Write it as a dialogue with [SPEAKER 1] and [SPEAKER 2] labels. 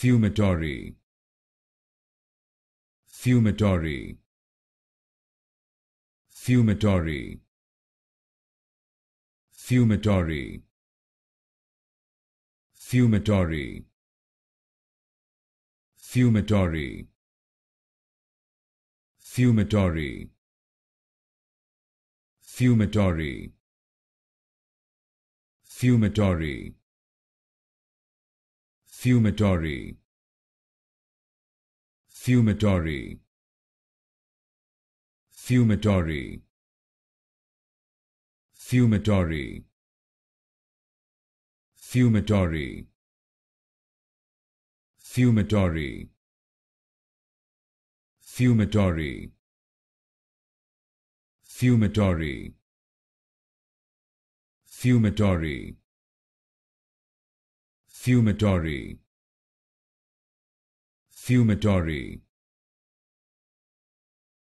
[SPEAKER 1] Fumatory. Fumatory. Fumatory. Fumatory. Fumatory. Fumatory. Fumatory. Fumatory. Fumatory fumatory fumatory fumatory fumatory fumatory fumatory fumatory fumatory fumatory Fumatory. Fumatory.